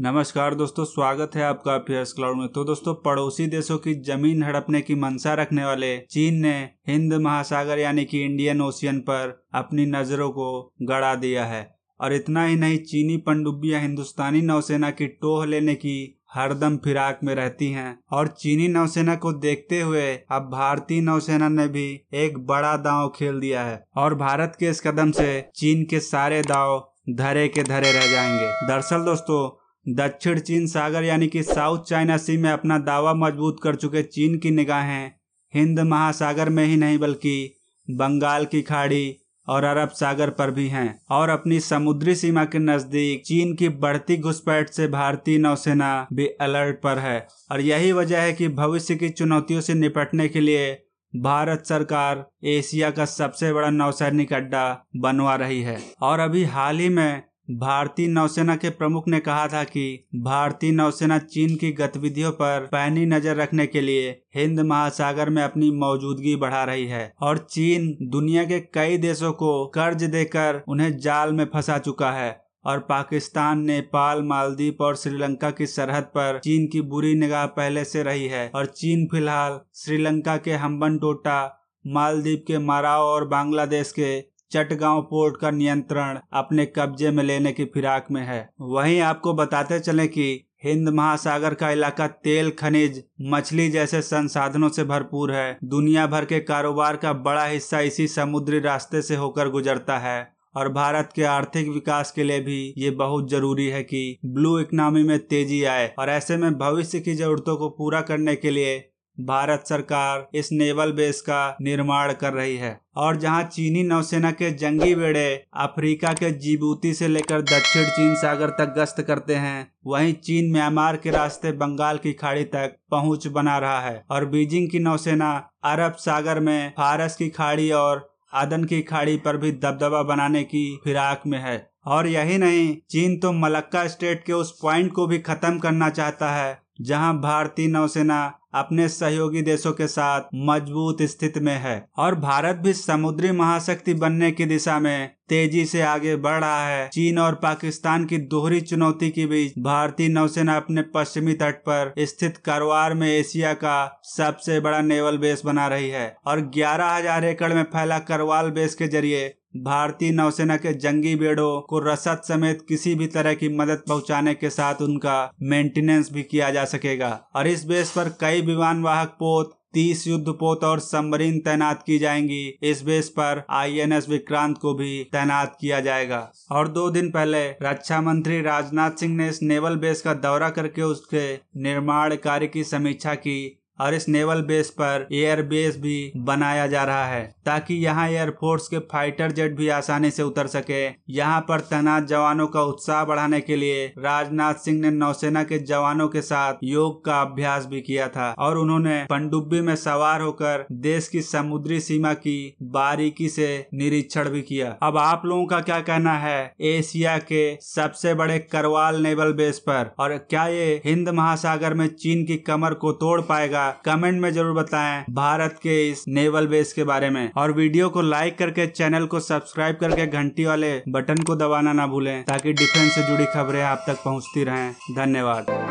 नमस्कार दोस्तों स्वागत है आपका अफेयर्स क्लाउड में तो दोस्तों पड़ोसी देशों की जमीन हड़पने की मंशा रखने वाले चीन ने हिंद महासागर यानी कि इंडियन ओशियन पर अपनी नजरों को गड़ा दिया है और इतना ही नहीं चीनी पनडुब्बियां हिंदुस्तानी नौसेना की टोह लेने की हरदम फिराक में रहती हैं और चीनी नौसेना को देखते हुए अब भारतीय नौसेना ने भी एक बड़ा दांव खेल दिया है और भारत के इस कदम से चीन के सारे दांव धरे के धरे रह जाएंगे दरअसल दोस्तों दक्षिण चीन सागर यानी कि साउथ चाइना सी में अपना दावा मजबूत कर चुके चीन की निगाहें हिंद महासागर में ही नहीं बल्कि बंगाल की खाड़ी और अरब सागर पर भी हैं और अपनी समुद्री सीमा के नजदीक चीन की बढ़ती घुसपैठ से भारतीय नौसेना भी अलर्ट पर है और यही वजह है कि भविष्य की चुनौतियों से निपटने के लिए भारत सरकार एशिया का सबसे बड़ा नौसैनिक अड्डा बनवा रही है और अभी हाल ही में भारतीय नौसेना के प्रमुख ने कहा था कि भारतीय नौसेना चीन की गतिविधियों पर पैनी नजर रखने के लिए हिंद महासागर में अपनी मौजूदगी बढ़ा रही है और चीन दुनिया के कई देशों को कर्ज देकर उन्हें जाल में फंसा चुका है और पाकिस्तान नेपाल मालदीप और श्रीलंका की सरहद पर चीन की बुरी निगाह पहले से रही है और चीन फिलहाल श्रीलंका के हम्बन टोटा के माराओ और बांग्लादेश के चटगांव पोर्ट का नियंत्रण अपने कब्जे में लेने की फिराक में है वहीं आपको बताते चले कि हिंद महासागर का इलाका तेल खनिज मछली जैसे संसाधनों से भरपूर है दुनिया भर के कारोबार का बड़ा हिस्सा इसी समुद्री रास्ते से होकर गुजरता है और भारत के आर्थिक विकास के लिए भी ये बहुत जरूरी है कि ब्लू इकोनॉमी में तेजी आए और ऐसे में भविष्य की जरूरतों को पूरा करने के लिए भारत सरकार इस नेवल बेस का निर्माण कर रही है और जहां चीनी नौसेना के जंगी बेड़े अफ्रीका के जीबूती से लेकर दक्षिण चीन सागर तक गश्त करते हैं वहीं चीन म्यांमार के रास्ते बंगाल की खाड़ी तक पहुंच बना रहा है और बीजिंग की नौसेना अरब सागर में फारस की खाड़ी और आदन की खाड़ी पर भी दबदबा बनाने की फिराक में है और यही नहीं चीन तो मलक्का स्टेट के उस पॉइंट को भी खत्म करना चाहता है जहां भारतीय नौसेना अपने सहयोगी देशों के साथ मजबूत स्थिति में है और भारत भी समुद्री महाशक्ति बनने की दिशा में तेजी से आगे बढ़ रहा है चीन और पाकिस्तान की दोहरी चुनौती के बीच भारतीय नौसेना अपने पश्चिमी तट पर स्थित करवार में एशिया का सबसे बड़ा नेवल बेस बना रही है और ग्यारह हजार एकड़ में फैला करवाल बेस के जरिए भारतीय नौसेना के जंगी बेड़ों को रसद समेत किसी भी तरह की मदद पहुंचाने के साथ उनका मेंटेनेंस भी किया जा सकेगा और इस बेस पर कई विमान वाहक पोत तीस युद्ध पोत और सबमरीन तैनात की जाएंगी इस बेस पर आईएनएस विक्रांत को भी तैनात किया जाएगा और दो दिन पहले रक्षा मंत्री राजनाथ सिंह ने इस नेवल बेस का दौरा करके उसके निर्माण कार्य की समीक्षा की और इस नेवल बेस पर एयर बेस भी बनाया जा रहा है ताकि यहाँ एयरफोर्स के फाइटर जेट भी आसानी से उतर सके यहाँ पर तैनात जवानों का उत्साह बढ़ाने के लिए राजनाथ सिंह ने नौसेना के जवानों के साथ योग का अभ्यास भी किया था और उन्होंने पनडुब्बी में सवार होकर देश की समुद्री सीमा की बारीकी से निरीक्षण भी किया अब आप लोगों का क्या कहना है एशिया के सबसे बड़े करवाल नेवल बेस पर और क्या ये हिंद महासागर में चीन की कमर को तोड़ पाएगा कमेंट में जरूर बताएं भारत के इस नेवल बेस के बारे में और वीडियो को लाइक करके चैनल को सब्सक्राइब करके घंटी वाले बटन को दबाना ना भूलें ताकि डिफेंस से जुड़ी खबरें आप तक पहुंचती रहें धन्यवाद